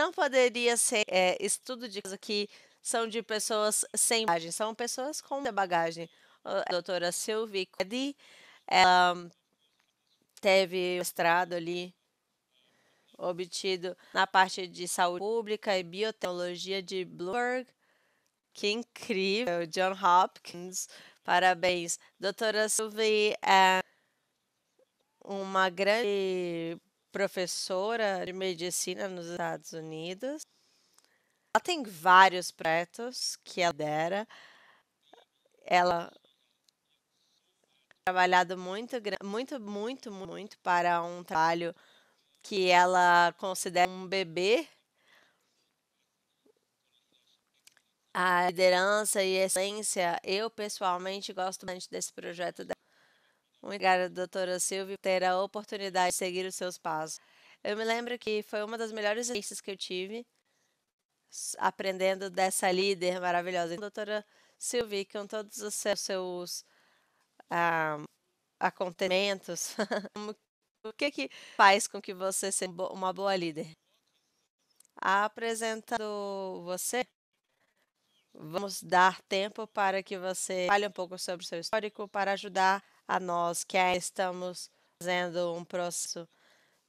não poderia ser é, estudo de caso que são de pessoas sem bagagem, são pessoas com bagagem. A doutora Sylvie Cady, ela teve mestrado ali obtido na parte de saúde pública e biotecnologia de Bloomberg. Que incrível, John Hopkins. Parabéns. Doutora Sylvie é uma grande professora de medicina nos Estados Unidos. Ela tem vários projetos que ela dera. Ela trabalhado muito, muito, muito, muito para um trabalho que ela considera um bebê. A liderança e a essência, eu pessoalmente gosto bastante desse projeto Obrigada, doutora Silvia ter a oportunidade de seguir os seus passos. Eu me lembro que foi uma das melhores experiências que eu tive aprendendo dessa líder maravilhosa. doutora Silvia, com todos os seus, seus ah, acontecimentos, o que que faz com que você seja uma boa líder? Apresentando você, vamos dar tempo para que você fale um pouco sobre o seu histórico para ajudar a nós que é estamos fazendo um processo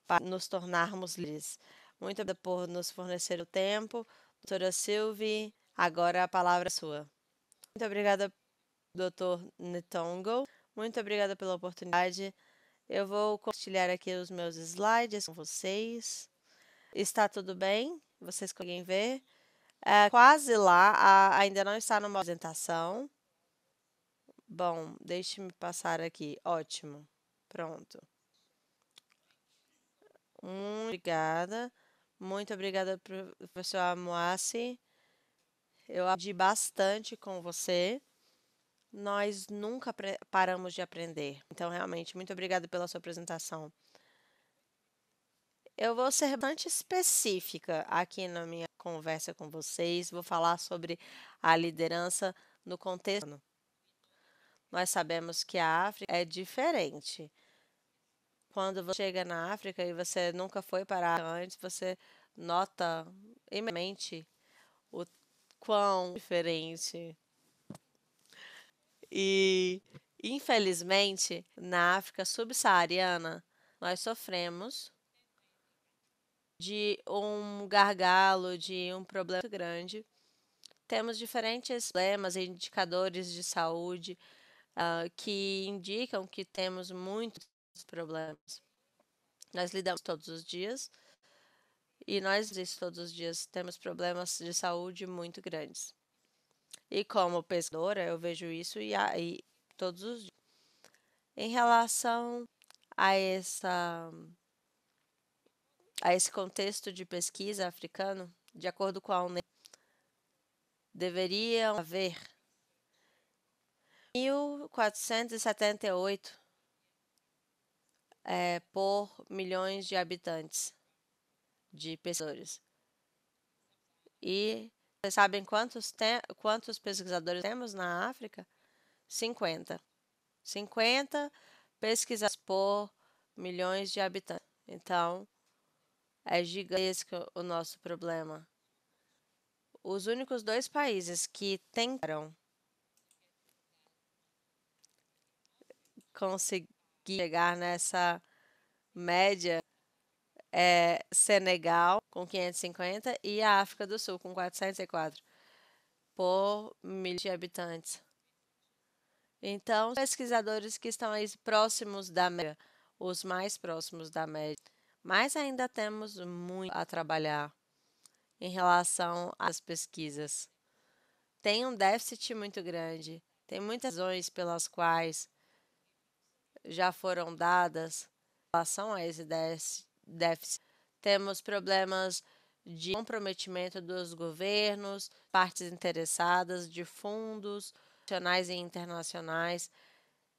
para nos tornarmos livres. Muito obrigada por nos fornecer o tempo. Doutora Silvi, agora a palavra é sua. Muito obrigada, doutor Nitongo. Muito obrigada pela oportunidade. Eu vou compartilhar aqui os meus slides com vocês. Está tudo bem? Vocês conseguem ver? É, quase lá, a, ainda não está numa apresentação. Bom, deixe-me passar aqui. Ótimo. Pronto. Muito obrigada. Muito obrigada, professor Amoassi. Eu aprendi bastante com você. Nós nunca paramos de aprender. Então, realmente, muito obrigada pela sua apresentação. Eu vou ser bastante específica aqui na minha conversa com vocês. Vou falar sobre a liderança no contexto. Nós sabemos que a África é diferente. Quando você chega na África e você nunca foi para a antes, você nota imensamente o quão diferente. E, infelizmente, na África subsaariana, nós sofremos de um gargalo, de um problema grande. Temos diferentes problemas e indicadores de saúde uh, que indicam que temos muitos problemas. Nós lidamos todos os dias e nós todos os dias temos problemas de saúde muito grandes. E como pesquisadora, eu vejo isso e, todos os dias. Em relação a essa a esse contexto de pesquisa africano, de acordo com a UNED, deveriam haver 1.478 é, eh, por milhões de habitantes de pesquisadores. E vocês sabem quantos, te quantos pesquisadores temos na África? 50. 50 pesquisadores por milhões de habitantes. Então, é gigantesco o nosso problema. Os únicos dois países que tentaram conseguir chegar nessa média é Senegal com 550 e a África do Sul com 404 por milhão de habitantes. Então, pesquisadores que estão aí próximos da média, os mais próximos da média. Mas ainda temos muito a trabalhar em relação às pesquisas. Tem um déficit muito grande, tem muitas razões pelas quais já foram dadas em relação a esse déficit. Temos problemas de comprometimento dos governos, partes interessadas, de fundos nacionais e internacionais.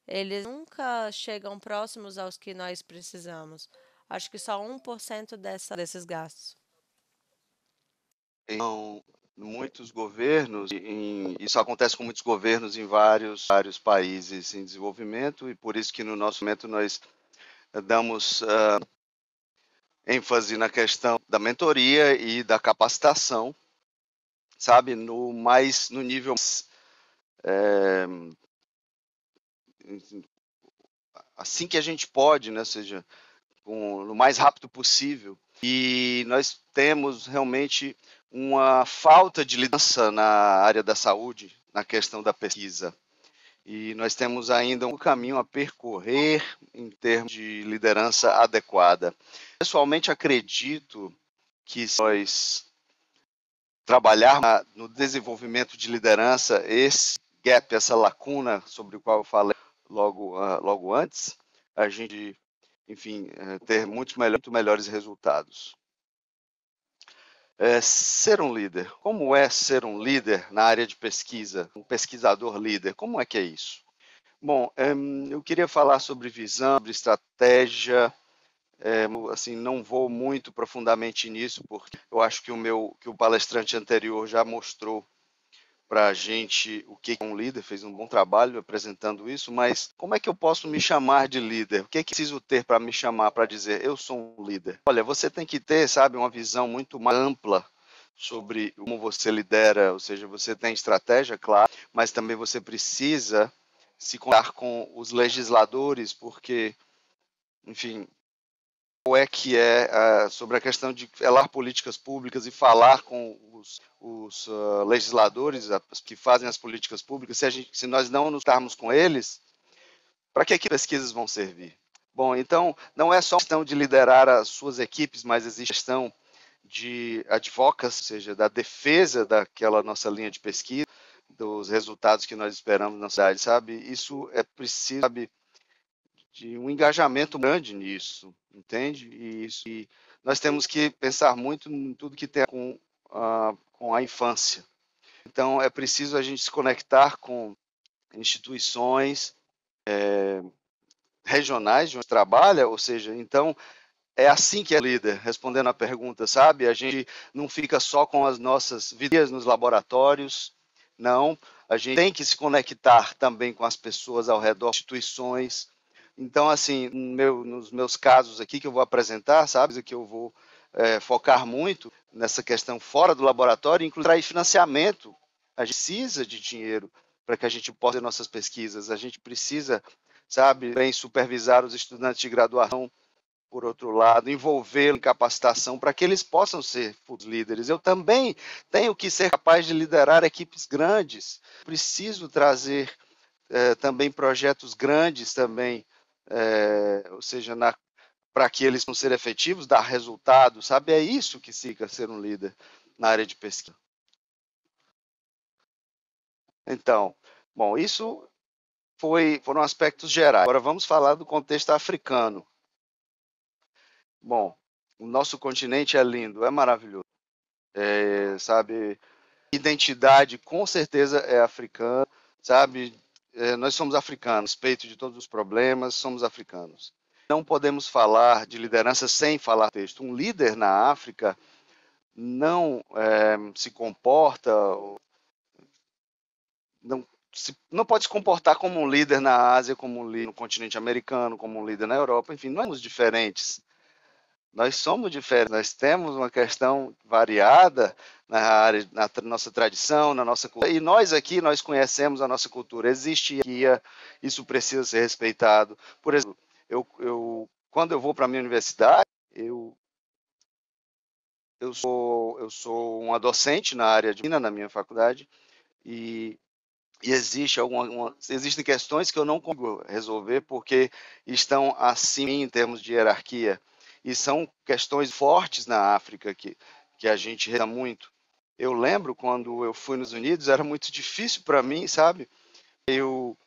Eles nunca chegam próximos aos que nós precisamos. Acho que só 1% dessa, desses gastos. Então, muitos governos, em, isso acontece com muitos governos em vários, vários países em desenvolvimento, e por isso que no nosso momento nós eh, damos uh, ênfase na questão da mentoria e da capacitação, sabe, no mais no nível mais, é, assim que a gente pode, né, Ou seja com, no mais rápido possível. E nós temos realmente uma falta de liderança na área da saúde, na questão da pesquisa. E nós temos ainda um caminho a percorrer em termos de liderança adequada. Pessoalmente, acredito que se nós trabalharmos no desenvolvimento de liderança, esse gap, essa lacuna sobre o qual eu falei logo, ah, logo antes, a gente, enfim, eh, ter muitos melhor, muito melhores resultados. É, ser um líder. Como é ser um líder na área de pesquisa? Um pesquisador líder. Como é que é isso? Bom, eu queria falar sobre visão, sobre estratégia. É, assim, não vou muito profundamente nisso, porque eu acho que o meu, que o palestrante anterior já mostrou para a gente o que é um líder, fez um bom trabalho apresentando isso, mas como é que eu posso me chamar de líder? O que é que preciso ter para me chamar para dizer eu sou um líder? Olha, você tem que ter, sabe, uma visão muito mais ampla sobre como você lidera, ou seja, você tem estratégia, claro, mas também você precisa se contar com os legisladores, porque enfim, é que é uh, sobre a questão de elar políticas públicas e falar com os, os uh, legisladores que fazem as políticas públicas, se, gente, se nós não lutarmos com eles, para que, que pesquisas vão servir? Bom, então não é só questão de liderar as suas equipes, mas existe a questão de advocas, ou seja, da defesa daquela nossa linha de pesquisa, dos resultados que nós esperamos na cidade, sabe? Isso é preciso, sabe? de um engajamento grande nisso, entende? E, isso, e nós temos que pensar muito em tudo que tem com a, com a infância. Então, é preciso a gente se conectar com instituições é, regionais de onde trabalha, ou seja, então é assim que é líder, respondendo a pergunta, sabe? A gente não fica só com as nossas vidas nos laboratórios, não. A gente tem que se conectar também com as pessoas ao redor, instituições, então, assim, meu, nos meus casos aqui que eu vou apresentar, sabe, que eu vou é, focar muito nessa questão fora do laboratório, inclusive trair financiamento. A gente precisa de dinheiro para que a gente possa fazer nossas pesquisas, a gente precisa, sabe, bem supervisar os estudantes de graduação, por outro lado, envolvê los em capacitação para que eles possam ser líderes. Eu também tenho que ser capaz de liderar equipes grandes. Preciso trazer é, também projetos grandes também é, ou seja, para que eles não serem efetivos, dar resultado, sabe? É isso que significa ser um líder na área de pesquisa. Então, bom, isso foi, foram aspectos gerais. Agora vamos falar do contexto africano. Bom, o nosso continente é lindo, é maravilhoso. É, sabe, identidade com certeza é africana, sabe? É, nós somos africanos, respeito de todos os problemas, somos africanos. Não podemos falar de liderança sem falar texto. Um líder na África não é, se comporta, não, se, não pode se comportar como um líder na Ásia, como um líder no continente americano, como um líder na Europa, enfim, nós somos diferentes. Nós somos diferentes, nós temos uma questão variada na área, na nossa tradição, na nossa cultura. E nós aqui, nós conhecemos a nossa cultura. Existe guia, é, isso precisa ser respeitado. Por exemplo, eu, eu quando eu vou para a minha universidade, eu eu sou eu sou uma docente na área de na minha faculdade e, e existe alguma, uma, existem questões que eu não consigo resolver porque estão assim em termos de hierarquia e são questões fortes na África que que a gente reza muito eu lembro quando eu fui nos Unidos, era muito difícil para mim, sabe? Eu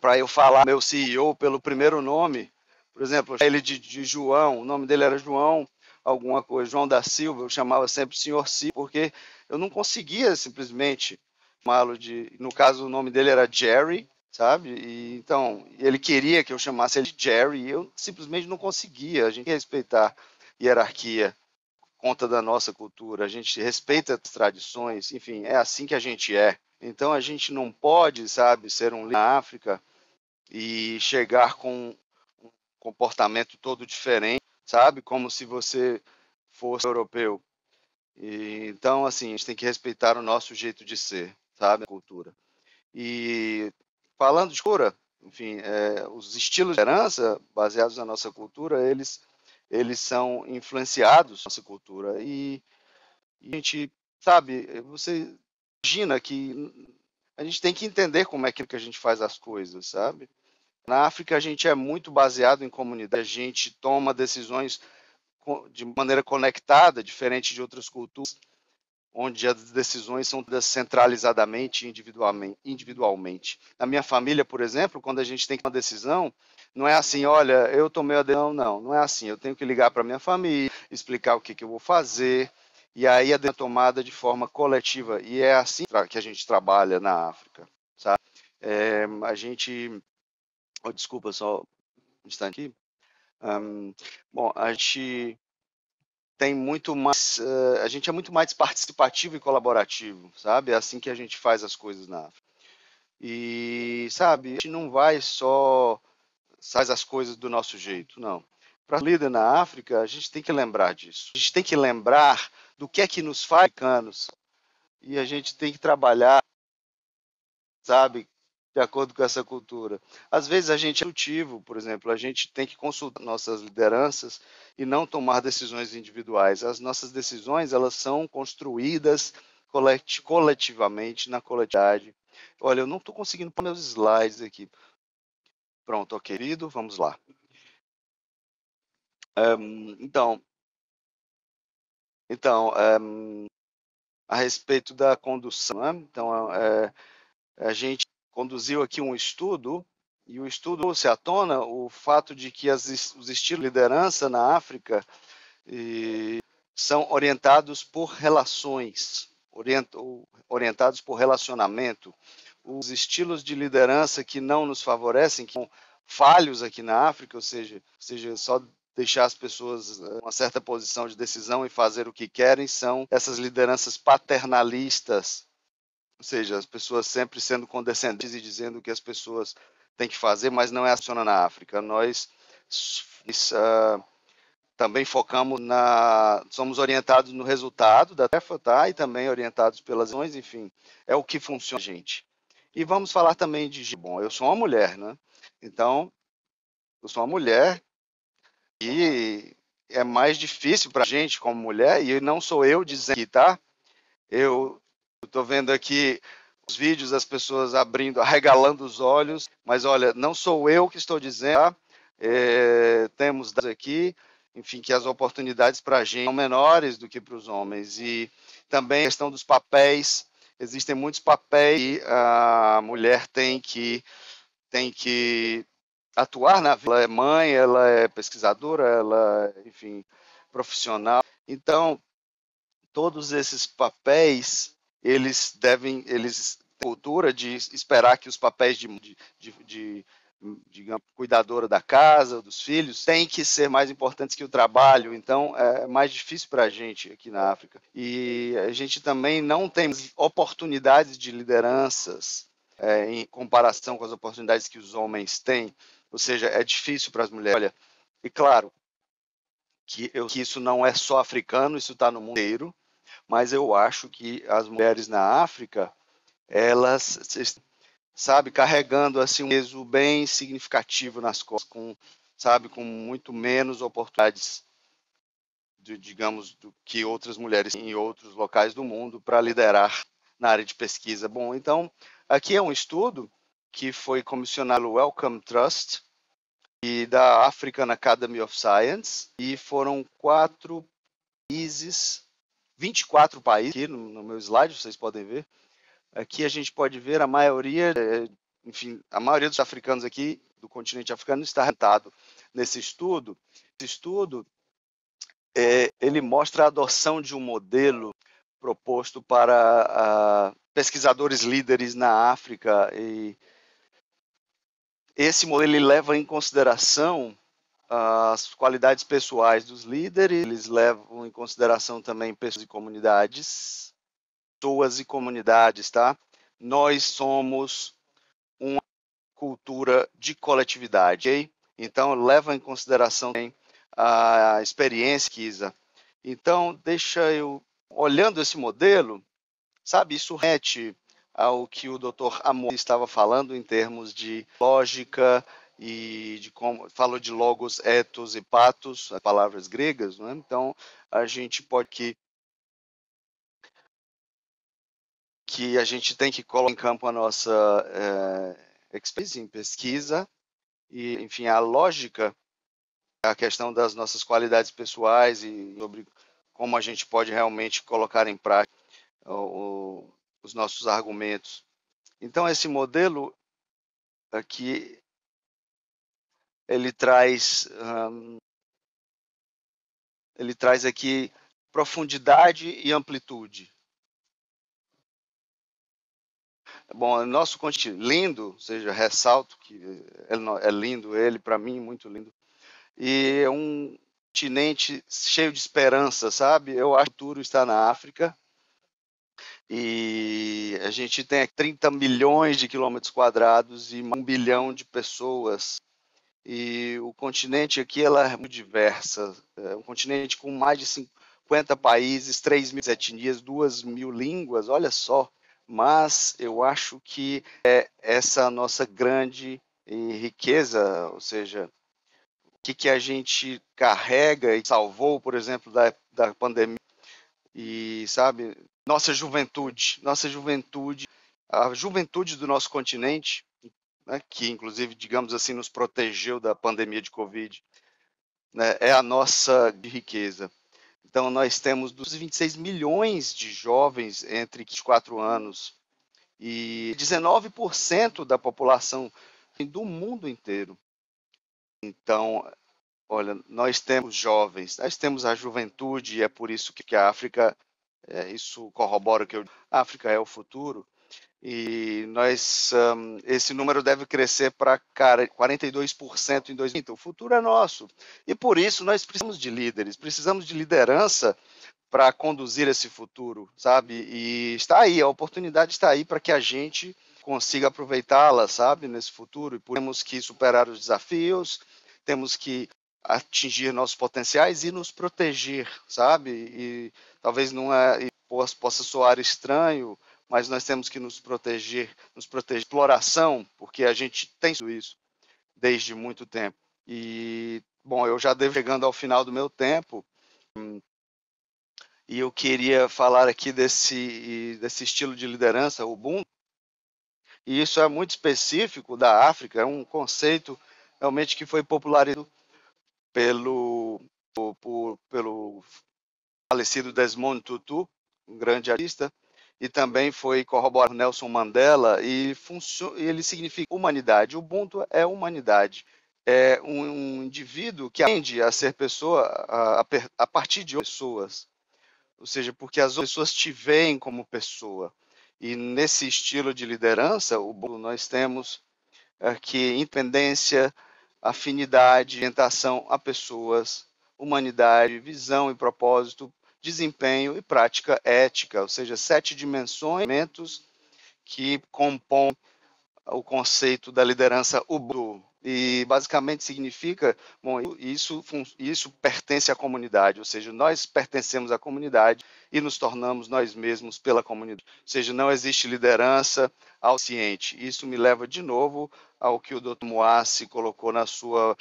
para eu falar meu CEO pelo primeiro nome, por exemplo, ele de, de, João, o nome dele era João, alguma coisa, João da Silva, eu chamava sempre Senhor Si, porque eu não conseguia simplesmente chamá-lo de, no caso o nome dele era Jerry, sabe? E, então, ele queria que eu chamasse ele de Jerry, e eu simplesmente não conseguia, a gente que respeitar hierarquia conta da nossa cultura, a gente respeita as tradições, enfim, é assim que a gente é. Então a gente não pode, sabe, ser um líder na África e chegar com um comportamento todo diferente, sabe, como se você fosse europeu. E, então, assim, a gente tem que respeitar o nosso jeito de ser, sabe, a cultura. E falando de cura, enfim, é, os estilos de herança baseados na nossa cultura, eles eles são influenciados nossa cultura e, e a gente sabe, eh, você imagina que a gente tem que entender como é que a gente faz as coisas, sabe? Na África a gente é muito baseado em comunidade, a gente toma decisões de maneira conectada, diferente de outras culturas, onde as decisões são centralizadamente, individualmente. Na minha família, por exemplo, quando a gente tem uma decisão, não é assim, olha, eu tomei a decisão, não. Não é assim. Eu tenho que ligar para minha família, explicar o que, que eu vou fazer. E aí a decisão é tomada de forma coletiva. E é assim que a gente trabalha na África, sabe? É, a gente. Oh, desculpa, só um instante aqui. Um, bom, a gente tem muito mais, uh, a gente é muito mais participativo e colaborativo, sabe? É assim que a gente faz as coisas na África. E, sabe, a gente não vai só faz as coisas do nosso jeito, não. Para líder na África, a gente tem que lembrar disso. A gente tem que lembrar do que é que nos faz africanos e a gente tem que trabalhar, sabe, de acordo com essa cultura. Às vezes a gente é cultivo, por exemplo, a gente tem que consultar nossas lideranças e não tomar decisões individuais. As nossas decisões, elas são construídas coletivamente na coletividade. Olha, eu não estou conseguindo pôr meus slides aqui. Pronto, querido, vamos lá. Um, então, então um, a respeito da condução, né? então é, é, a gente conduziu aqui um estudo e o estudo se atona o fato de que as, os estilos de liderança na África e, são orientados por relações, orient, orientados por relacionamento os estilos de liderança que não nos favorecem, que são falhos aqui na África, ou seja, ou seja só deixar as pessoas eh, uma certa posição de decisão e fazer o que querem, são essas lideranças paternalistas, ou seja, as pessoas sempre sendo condescendentes e dizendo o que as pessoas têm que fazer, mas não é aciona na África. Nós uh, também focamos na. Somos orientados no resultado da tarefa, tá? E também orientados pelas ações, enfim. É o que funciona, gente. E vamos falar também de bom, eu sou uma mulher, né? Então, eu sou uma mulher e é mais difícil para a gente como mulher, e não sou eu dizendo que tá. Eu estou vendo aqui os vídeos, as pessoas abrindo, arregalando os olhos, mas olha, não sou eu que estou dizendo, tá? É, temos aqui, enfim, que as oportunidades para a gente são menores do que para os homens. E também a questão dos papéis, existem muitos papéis que a mulher tem que, tem que atuar na vida. Ela é mãe, ela é pesquisadora, ela, é, enfim, profissional. Então, todos esses papéis, eles devem, eles têm cultura de esperar que os papéis de, de, de, digamos, cuidadora da casa, dos filhos, tem que ser mais importante que o trabalho, então é mais difícil para a gente aqui na África. E a gente também não tem oportunidades de lideranças é, em comparação com as oportunidades que os homens têm, ou seja, é difícil para as mulheres. Olha, e claro que, eu, que isso não é só africano, isso está no mundo inteiro, mas eu acho que as mulheres na África, elas sabe, carregando assim um peso bem significativo nas costas, com, sabe, com muito menos oportunidades, de, digamos, do que outras mulheres em outros locais do mundo para liderar na área de pesquisa. Bom, então aqui é um estudo que foi comissionado pelo Wellcome Trust e da African Academy of Science e foram quatro países, 24 países aqui no, no meu slide vocês podem ver, Aqui a gente pode ver a maioria, é, enfim, a maioria dos africanos aqui do continente africano está rentado nesse estudo. Esse estudo é, ele mostra a adoção de um modelo proposto para a, pesquisadores líderes na África e esse modelo ele leva em consideração as qualidades pessoais dos líderes, eles levam em consideração também pessoas e comunidades pessoas e comunidades, tá? Nós somos uma cultura de coletividade, aí. Então, leva em consideração a experiência que Então, deixa eu, olhando esse modelo, sabe, isso remete ao que o Dr. Amor estava falando em termos de lógica e de como falou de logos, etos e patos, palavras gregas, né? Então a gente pode que que a gente tem que colocar em campo a nossa é, expertise em pesquisa e, enfim, a lógica, a questão das nossas qualidades pessoais e sobre como a gente pode realmente colocar em prática o, os nossos argumentos. Então, esse modelo aqui, ele traz, ele traz aqui profundidade e amplitude. Bom, nosso continente, lindo, ou seja, ressalto que é, é, é lindo ele, para mim, muito lindo. E é um continente cheio de esperança, sabe? Eu acho que o futuro está na África. E a gente tem 30 milhões de quilômetros quadrados e um bilhão de pessoas. E o continente aqui ela é muito diversa. É um continente com mais de 50 países, 3 mil etnias, 2 mil línguas, olha só mas eu acho que é essa nossa grande eh, riqueza, ou seja, o que, que a gente carrega e salvou, por exemplo, da, da pandemia, e sabe, nossa juventude, nossa juventude, a juventude do nosso continente, né, que inclusive, digamos assim, nos protegeu da pandemia de Covid, né, é a nossa riqueza. Então, nós temos 226 milhões de jovens entre 24 anos e 19% da população do mundo inteiro. Então, olha, nós temos jovens, nós temos a juventude, e é por isso que a África, é, isso corrobora que eu, a África é o futuro. E nós, um, esse número deve crescer para 42% em 2030. o futuro é nosso. E por isso nós precisamos de líderes, precisamos de liderança para conduzir esse futuro, sabe? E está aí, a oportunidade está aí para que a gente consiga aproveitá-la, sabe, nesse futuro. E temos que superar os desafios, temos que atingir nossos potenciais e nos proteger, sabe? E talvez não é, possa soar estranho mas nós temos que nos proteger, nos proteger exploração, porque a gente tem isso desde muito tempo. E, bom, eu já devo chegando ao final do meu tempo, e eu queria falar aqui desse, desse estilo de liderança, o Ubuntu, e isso é muito específico da África, é um conceito realmente que foi popularizado pelo, por, pelo falecido Desmond Tutu, um grande artista, e também foi corroborado por Nelson Mandela, e ele significa humanidade. o Ubuntu é humanidade. É um, um indivíduo que aprende a ser pessoa a, a partir de pessoas. Ou seja, porque as pessoas te veem como pessoa. E nesse estilo de liderança, o Ubuntu, nós temos aqui independência, afinidade, orientação a pessoas, humanidade, visão e propósito, desempenho e prática ética, ou seja, sete dimensões que compõem o conceito da liderança Ubuntu. E basicamente significa, bom, isso, isso pertence à comunidade, ou seja, nós pertencemos à comunidade e nos tornamos nós mesmos pela comunidade. Ou seja, não existe liderança ao ciente. Isso me leva de novo ao que o Dr. Moassi colocou na sua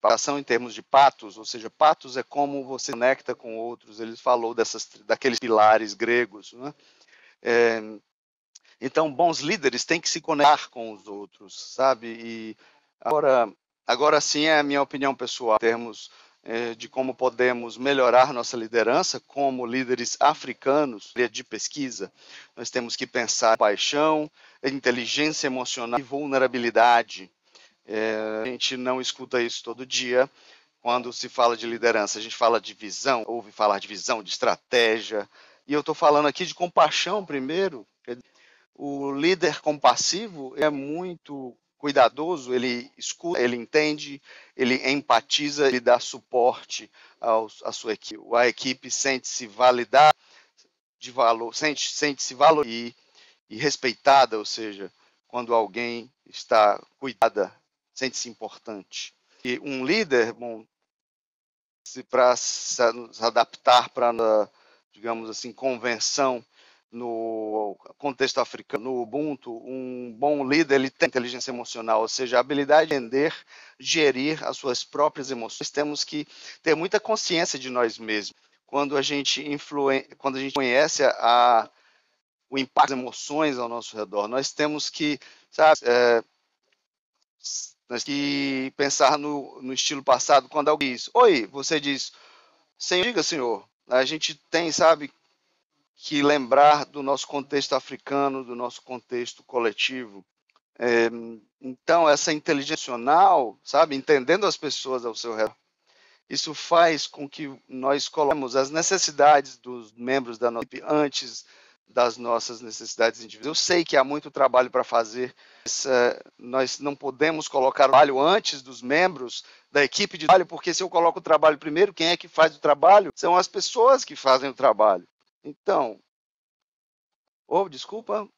Variação em termos de patos, ou seja, patos é como você conecta com outros. Ele falou dessas, daqueles pilares gregos. Né? É, então, bons líderes têm que se conectar com os outros, sabe? E agora, agora sim é a minha opinião pessoal em termos é, de como podemos melhorar nossa liderança como líderes africanos de pesquisa. Nós temos que pensar em paixão, inteligência emocional e vulnerabilidade é, a gente não escuta isso todo dia. Quando se fala de liderança, a gente fala de visão, ouve falar de visão, de estratégia. E eu estou falando aqui de compaixão primeiro. O líder compassivo é muito cuidadoso, ele escuta, ele entende, ele empatiza, ele dá suporte ao, à sua equipe. A equipe sente-se validada, de valor, sente, sente-se valor e, e respeitada, ou seja, quando alguém está cuidada sente-se importante. E um líder, bom, se para se adaptar para, digamos assim, convenção no contexto africano, no Ubuntu, um bom líder ele tem inteligência emocional, ou seja, a habilidade de entender, gerir as suas próprias emoções. Temos que ter muita consciência de nós mesmos. Quando a gente influen... quando a gente conhece a... o impacto das emoções ao nosso redor, nós temos que, sabe, é... Nós que pensar no, no estilo passado, quando alguém diz, oi, você diz, Senhor, diga, Senhor. A gente tem, sabe, que lembrar do nosso contexto africano, do nosso contexto coletivo. É, então, essa inteligência, sabe, entendendo as pessoas ao seu redor, isso faz com que nós coloquemos as necessidades dos membros da nossa equipe antes das nossas necessidades individuais. Eu sei que há muito trabalho para fazer, mas, eh, nós não podemos colocar o trabalho antes dos membros da equipe de trabalho, porque se eu coloco o trabalho primeiro, quem é que faz o trabalho? São as pessoas que fazem o trabalho. Então, oh, desculpa.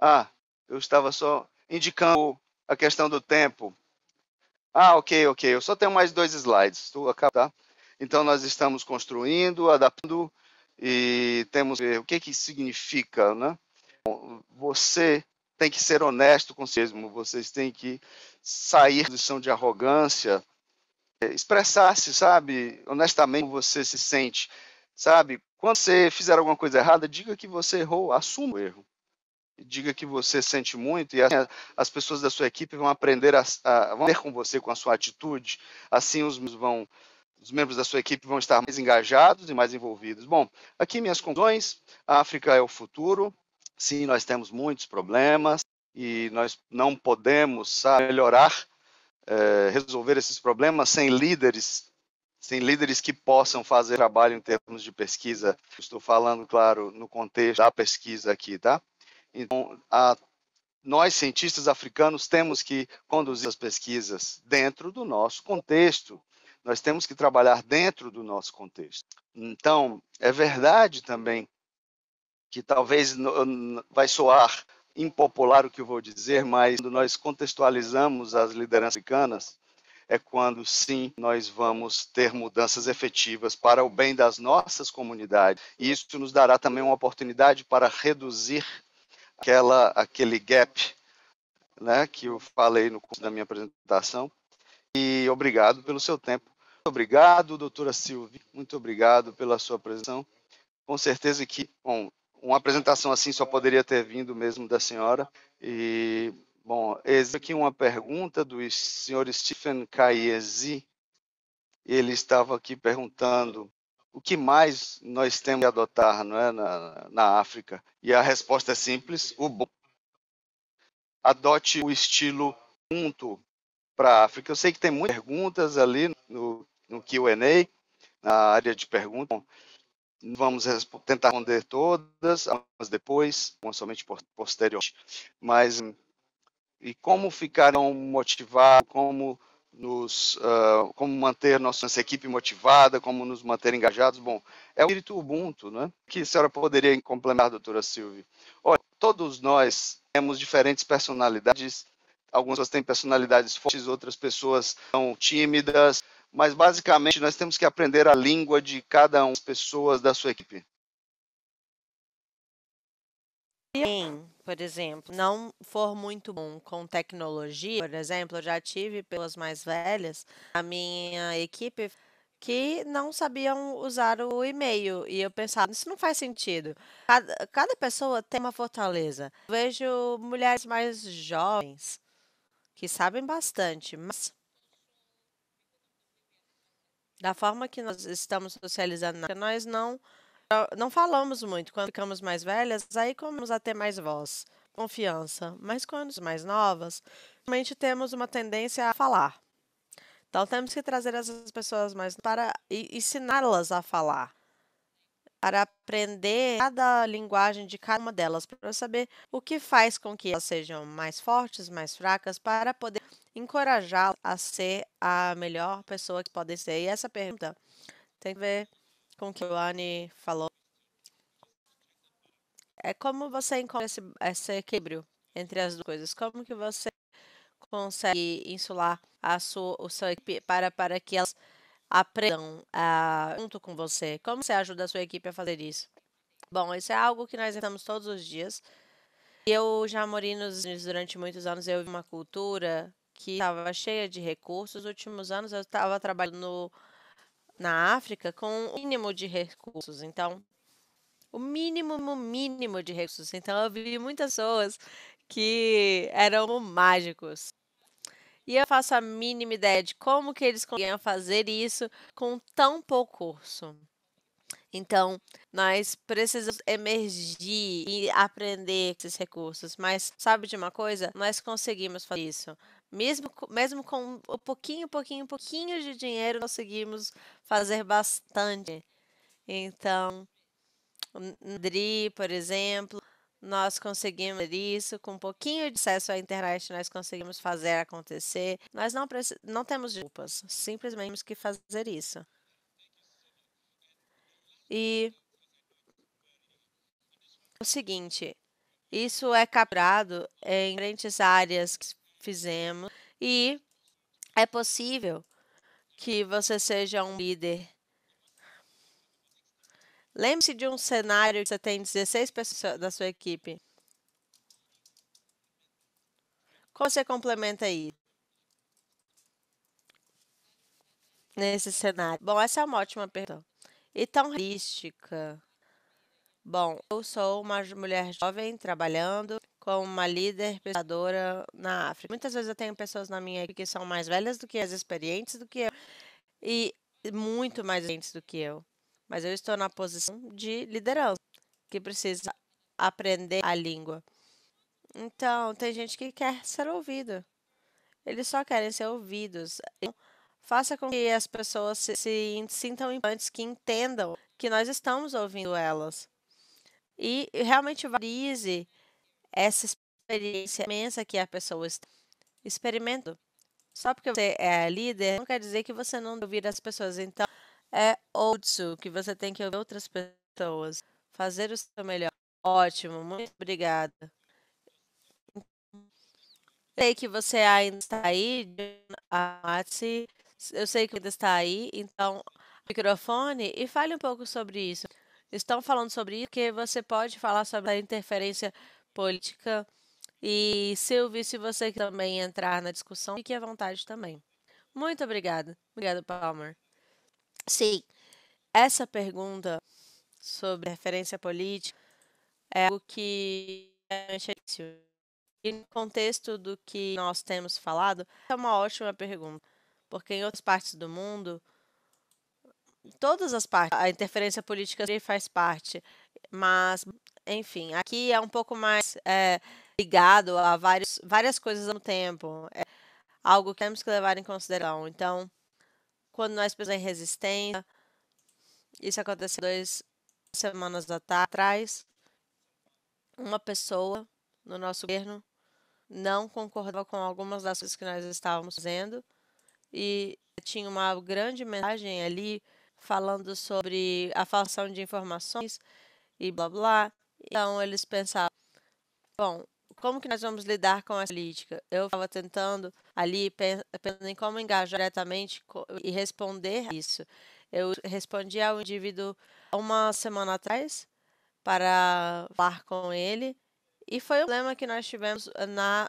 Ah, eu estava só indicando a questão do tempo. Ah, ok, ok. Eu só tenho mais dois slides. Estou acaba, tá? Então, nós estamos construindo, adaptando e temos que ver o que, que significa, né? Você tem que ser honesto com si mesmo, vocês têm que sair da posição de arrogância, é, expressar-se, sabe, honestamente como você se sente, sabe? Quando você fizer alguma coisa errada, diga que você errou, assuma o erro. Diga que você sente muito e assim, as pessoas da sua equipe vão aprender a, a vão com você com a sua atitude, assim os vão os membros da sua equipe vão estar mais engajados e mais envolvidos. Bom, aqui minhas conclusões. A África é o futuro. Sim, nós temos muitos problemas e nós não podemos sabe, melhorar, é, resolver esses problemas sem líderes, sem líderes que possam fazer trabalho em termos de pesquisa. Estou falando, claro, no contexto da pesquisa aqui, tá? Então, a, nós, cientistas africanos, temos que conduzir as pesquisas dentro do nosso contexto, nós temos que trabalhar dentro do nosso contexto. Então, é verdade também que talvez vai soar impopular o que eu vou dizer, mas quando nós contextualizamos as lideranças africanas, é quando sim nós vamos ter mudanças efetivas para o bem das nossas comunidades. E isso nos dará também uma oportunidade para reduzir aquela, aquele gap né, que eu falei no curso da minha apresentação. E obrigado pelo seu tempo obrigado, doutora Silvia. Muito obrigado pela sua apresentação. Com certeza que, bom, uma apresentação assim só poderia ter vindo mesmo da senhora. E, bom, existe aqui uma pergunta do senhor Stephen Caiesi. Ele estava aqui perguntando o que mais nós temos que adotar não é, na, na África. E a resposta é simples, o bom. Adote o estilo junto para a África. Eu sei que tem muitas perguntas ali no no QA, na área de perguntas. Vamos tentar responder todas, algumas depois, algumas somente posteriormente. Mas, e como ficaram motivados, como nos uh, como manter nossa, nossa, equipe motivada, como nos manter engajados. Bom, é o espírito Ubuntu, né? Que a senhora poderia complementar, doutora Silvia? Olha, todos nós temos diferentes personalidades. Algumas pessoas têm personalidades fortes, outras pessoas são tímidas, mas basicamente nós temos que aprender a língua de cada uma das pessoas da sua equipe. Bem, por exemplo, não for muito bom com tecnologia, por exemplo, eu já tive pessoas mais velhas, a minha equipe que não sabiam usar o e-mail. E eu pensava, isso não faz sentido. Cada, cada pessoa tem uma fortaleza. Eu vejo mulheres mais jovens que sabem bastante, mas da forma que nós estamos socializando, nós não não falamos muito. Quando ficamos mais velhas, aí começamos a ter mais voz, confiança. Mas quando mais novas, realmente temos uma tendência a falar. Então temos que trazer essas pessoas mais para ensiná-las a falar para aprender cada linguagem de cada uma delas, para saber o que faz com que elas sejam mais fortes, mais fracas, para poder encorajá-las a ser a melhor pessoa que podem ser. E essa pergunta tem a ver com o que o Anne falou. É como você encontra esse, esse equilíbrio entre as duas coisas. Como que você consegue insular a sua, o seu equipe para, para que elas aprendam ah, junto com você? Como você ajuda a sua equipe a fazer isso? Bom, isso é algo que nós estamos todos os dias. eu já morri nos Unidos durante muitos anos, eu vi uma cultura que estava cheia de recursos. Nos últimos anos eu estava trabalhando no, na África com o mínimo de recursos. Então, o mínimo, mínimo de recursos. Então, eu vi muitas pessoas que eram mágicos. E eu faço a mínima ideia de como que eles conseguiam fazer isso com tão pouco curso. Então, nós precisamos emergir e aprender esses recursos. Mas sabe de uma coisa? Nós conseguimos fazer isso. Mesmo, mesmo com um pouquinho, pouquinho, pouquinho de dinheiro, conseguimos fazer bastante. Então, Andri, por exemplo, nós conseguimos isso, com um pouquinho de acesso à internet nós conseguimos fazer acontecer. Nós não, não temos desculpas, simplesmente temos que fazer isso. E o seguinte, isso é capturado em diferentes áreas que fizemos e é possível que você seja um líder Lembre-se de um cenário que você tem 16 pessoas da sua equipe. Como você complementa aí? Nesse cenário. Bom, essa é uma ótima pergunta. E tão realística. Bom, eu sou uma mulher jovem trabalhando como uma líder pesquisadora na África. Muitas vezes eu tenho pessoas na minha equipe que são mais velhas do que as experientes do que eu e muito mais experientes do que eu mas eu estou na posição de liderança, que precisa aprender a língua. Então, tem gente que quer ser ouvido. Eles só querem ser ouvidos. Então, faça com que as pessoas se, se sintam importantes, que entendam que nós estamos ouvindo elas. E realmente valorize essa experiência imensa que a pessoa está experimentando. Só porque você é líder, não quer dizer que você não ouvir as pessoas. Então, é outro, que você tem que ouvir outras pessoas, fazer o seu melhor. Ótimo, muito obrigada. Sei que você ainda está aí, Matsi. Eu sei que ainda está aí, então microfone e fale um pouco sobre isso. Estão falando sobre isso, que você pode falar sobre a interferência política. E Silvio, se você também entrar na discussão, fique à vontade também. Muito obrigada. Obrigada, Palmer. Sim, essa pergunta sobre referência política é algo que é difícil. E no contexto do que nós temos falado, é uma ótima pergunta, porque em outras partes do mundo, todas as partes, a interferência política faz parte, mas, enfim, aqui é um pouco mais é, ligado a vários, várias coisas ao tempo. É algo que temos que levar em consideração. Então, quando nós pensamos em resistência. Isso aconteceu duas semanas atrás. Uma pessoa no nosso governo não concordava com algumas das coisas que nós estávamos fazendo e tinha uma grande mensagem ali falando sobre a falsão de informações e blá blá. Então eles pensavam, bom, como que nós vamos lidar com essa política? Eu estava tentando ali, pensando em como engajar diretamente e responder a isso. Eu respondi ao indivíduo uma semana atrás para falar com ele e foi o problema que nós tivemos na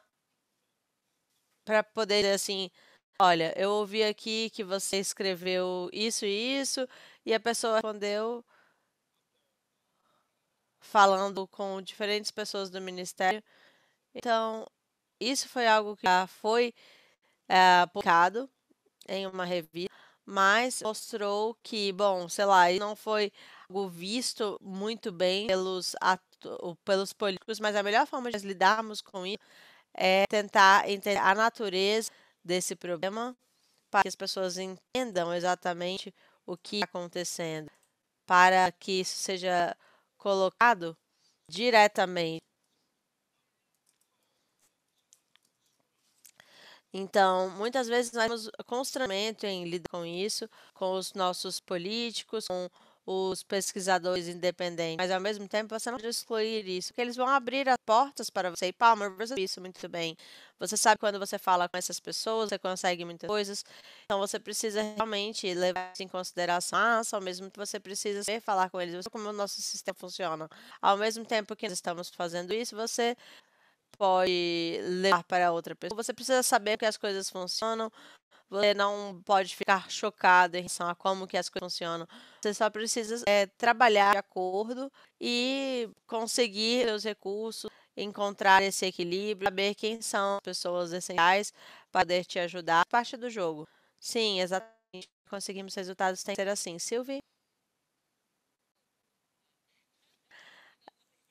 para poder dizer assim, olha, eu ouvi aqui que você escreveu isso e isso e a pessoa respondeu falando com diferentes pessoas do ministério então, isso foi algo que já foi é, publicado em uma revista, mas mostrou que, bom, sei lá, isso não foi algo visto muito bem pelos, pelos políticos, mas a melhor forma de nós lidarmos com isso é tentar entender a natureza desse problema para que as pessoas entendam exatamente o que está acontecendo, para que isso seja colocado diretamente Então, muitas vezes nós temos constrangimento em lidar com isso, com os nossos políticos, com os pesquisadores independentes, mas ao mesmo tempo você não pode excluir isso, porque eles vão abrir as portas para você. E Palmer, você sabe isso muito bem. Você sabe quando você fala com essas pessoas, você consegue muitas coisas. Então você precisa realmente levar isso em consideração. Ah, ao mesmo tempo você precisa saber falar com eles, você como o nosso sistema funciona. Ao mesmo tempo que nós estamos fazendo isso, você pode levar para outra pessoa. Você precisa saber que as coisas funcionam. Você não pode ficar chocado em relação a como que as coisas funcionam. Você só precisa é, trabalhar de acordo e conseguir seus recursos, encontrar esse equilíbrio, saber quem são as pessoas essenciais para poder te ajudar. Parte do jogo. Sim, exatamente. Conseguimos resultados tem que ser assim. Silvia?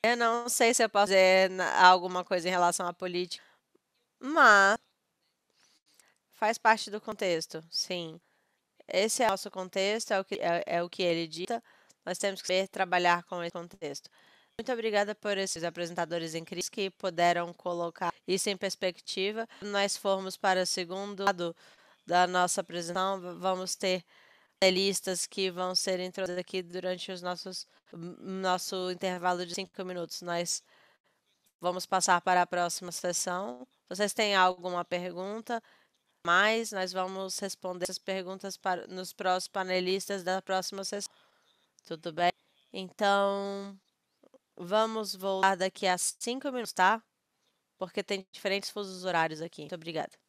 Eu não sei se eu posso dizer alguma coisa em relação à política, mas faz parte do contexto, sim. Esse é o nosso contexto, é o que, é, é o que ele dita. Nós temos que saber trabalhar com esse contexto. Muito obrigada por esses apresentadores incríveis que puderam colocar isso em perspectiva. Quando nós formos para o segundo lado da nossa apresentação, vamos ter panelistas que vão ser introduzidos aqui durante os nossos hum, nosso intervalo de cinco minutos. Nós vamos passar para a próxima sessão. Vocês têm alguma pergunta? Mais, nós vamos responder essas perguntas para, nos próximos panelistas da próxima sessão. Tudo bem? Então, vamos voltar daqui a cinco minutos, tá? Porque tem diferentes fusos horários aqui. Muito obrigada.